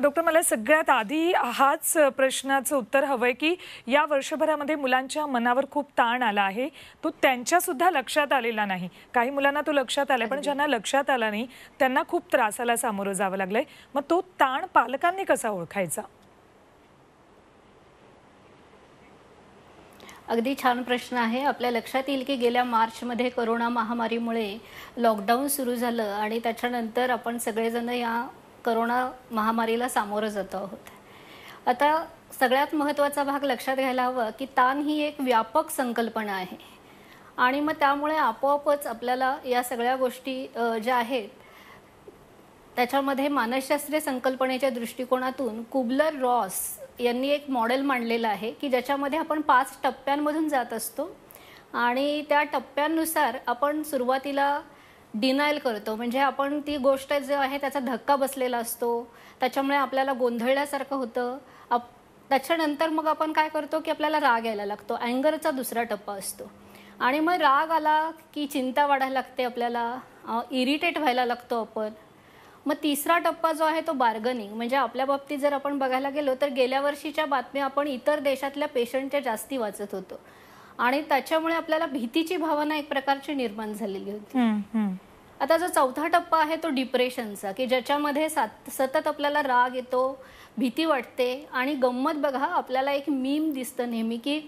doctor मला सगळ्यात आधी हाच प्रश्नाचं उत्तर हवंय की या वर्षभरामध्ये मुलांच्या मनावर खूप ताण आला आहे तो त्यांच्या सुद्धा लक्षात आलेला नाही काही मुलांना तो लक्षात आलाय पण ज्यांना लक्षात आला नाही त्यांना खूप त्रासाला सामोरं जावं लागलंय मग तो ताण पालकांनी कसा ओळखायचा अगदी छान प्रश्न आहे आपल्या लक्षात येईल की गेल्या मार्चमध्ये करोना महामारीमुळे लॉकडाऊन सुरू झालं आणि त्याच्यानंतर आपण सगळेजण या करोना महामारीला सामोरं जातो आहोत आता सगळ्यात महत्त्वाचा भाग लक्षात घ्यायला हवा की ताण ही एक व्यापक संकल्पना आहे आणि मग त्यामुळे आपोआपच आपल्याला या सगळ्या गोष्टी ज्या आहेत त्याच्यामध्ये मानसशास्त्रीय संकल्पनेच्या दृष्टिकोनातून कुबलर रॉस यांनी एक मॉडेल मांडलेलं आहे की ज्याच्यामध्ये आपण पाच टप्प्यांमधून जात असतो आणि त्या टप्प्यांनुसार आपण सुरुवातीला डिनायल करतो म्हणजे आपण ती गोष्ट जे आहे त्याचा धक्का बसलेला असतो त्याच्यामुळे आपल्याला गोंधळल्यासारखं होतं आप त्याच्यानंतर मग आपण काय करतो की आपल्याला राग यायला लागतो अँगरचा दुसरा टप्पा असतो आणि मग राग आला की चिंता वाढायला लागते आपल्याला इरिटेट व्हायला लागतो आपण मग तिसरा टप्पा जो आहे तो बार्गनिंग म्हणजे आपल्या बाबतीत जर आपण बघायला गेलो तर गेल्या वर्षीच्या बातम्या आपण इतर देशातल्या पेशंटच्या जास्ती वाचत होतो आणि त्याच्यामुळे आपल्याला भीतीची भावना एक प्रकारची निर्माण झालेली होती आता जो चौथा टप्पा आहे तो डिप्रेशनचा की ज्याच्यामध्ये सतत आपल्याला राग येतो भीती वाटते आणि गंमत बघा आपल्याला एक मीम दिसतं नेहमी की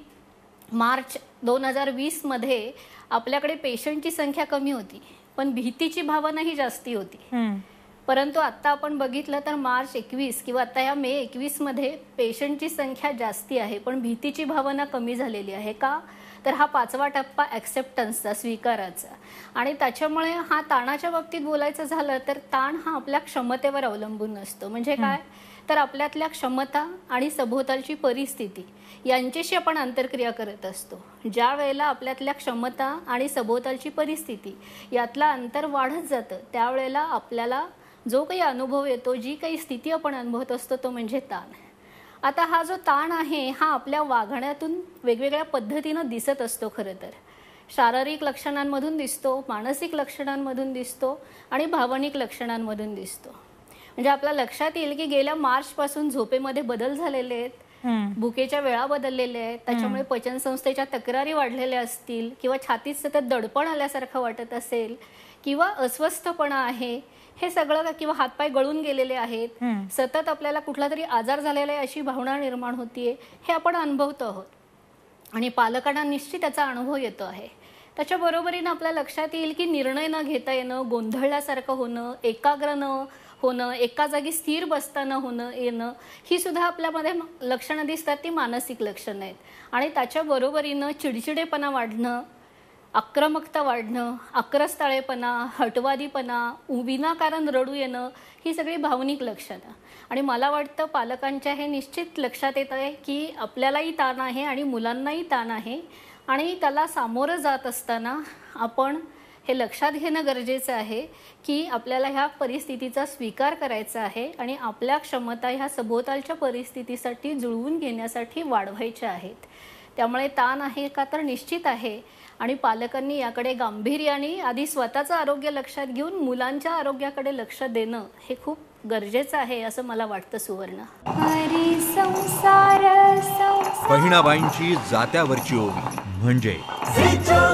मार्च दोन हजार मध्ये आपल्याकडे पेशंटची संख्या कमी होती पण भीतीची भावना ही जास्ती होती परंतु आत्ता आपण बघितलं तर मार्च एकवीस किंवा आता या मे एकवीसमध्ये पेशंटची संख्या जास्ती आहे पण भीतीची भावना कमी झालेली आहे का तर हा पाचवा टप्पा ऍक्सेप्टन्सचा स्वीकाराचा आणि त्याच्यामुळे हा ताणाच्या बाबतीत बोलायचं झालं तर ताण हा आपल्या क्षमतेवर अवलंबून असतो म्हणजे काय तर आपल्यातल्या क्षमता आणि सभोवतालची परिस्थिती यांच्याशी आपण आंतरक्रिया करत असतो ज्या वेळेला आपल्यातल्या क्षमता आणि सभोवतालची परिस्थिती यातला अंतर वाढत जातं त्यावेळेला आपल्याला जो काही अनुभव येतो जी काही स्थिती आपण अनुभवत असतो तो म्हणजे ताण आता हा जो ताण आहे हा आपल्या वागण्यातून वेगवेगळ्या पद्धतीनं दिसत असतो खर तर शारीरिक लक्षणांमधून दिसतो मानसिक लक्षणांमधून दिसतो आणि भावनिक लक्षणांमधून दिसतो म्हणजे आपल्या लक्षात येईल की गेल्या मार्चपासून झोपेमध्ये बदल झालेले आहेत भुकेच्या वेळा बदललेल्या आहेत त्याच्यामुळे पचनसंस्थेच्या तक्रारी वाढलेल्या असतील किंवा छातीत सतत दडपण आल्यासारखं वाटत असेल किंवा अस्वस्थपणा आहे हे सगळं किंवा हातपाय गळून गेलेले आहेत सतत आपल्याला कुठला तरी आजार झालेला आहे अशी भावना निर्माण होतीये हे आपण अनुभवतो आहोत आणि पालकांना निश्चित त्याचा अनुभव येतो आहे त्याच्या बरोबरीनं आपल्या लक्षात येईल की निर्णय न घेता येणं गोंधळल्यासारखं होणं एकाग्र न होणं एका जागी स्थिर बसताना होणं येणं ही सुद्धा आपल्यामध्ये लक्षणं दिसतात ती मानसिक लक्षणं आहेत आणि त्याच्या बरोबरीनं चिडचिडेपणा वाढणं आक्रमकता वाढणं अक्रस्ताळेपणा हटवादीपणा विनाकारण रडू येणं ही सगळी भावनिक लक्षणं आणि मला वाटतं पालकांच्या हे निश्चित लक्षात येत आहे की आपल्यालाही ताण आहे आणि मुलांनाही ताण आहे आणि त्याला सामोरं जात असताना आपण हे लक्षात घेणं गरजेचं आहे की आपल्याला ह्या परिस्थितीचा स्वीकार करायचा आहे आणि आपल्या क्षमता ह्या सभोवतालच्या परिस्थितीसाठी जुळवून घेण्यासाठी वाढवायच्या आहेत त्यामुळे ताण आहे का तर निश्चित आहे आणि पालकांनी याकडे गांभीर्याने आधी स्वतःचं आरोग्य लक्षात घेऊन मुलांच्या आरोग्याकडे लक्ष देणं हे खूप गरजेचं आहे असं मला वाटतं सुवर्ण बहिणाबाईंची जात्यावरची ओवी म्हणजे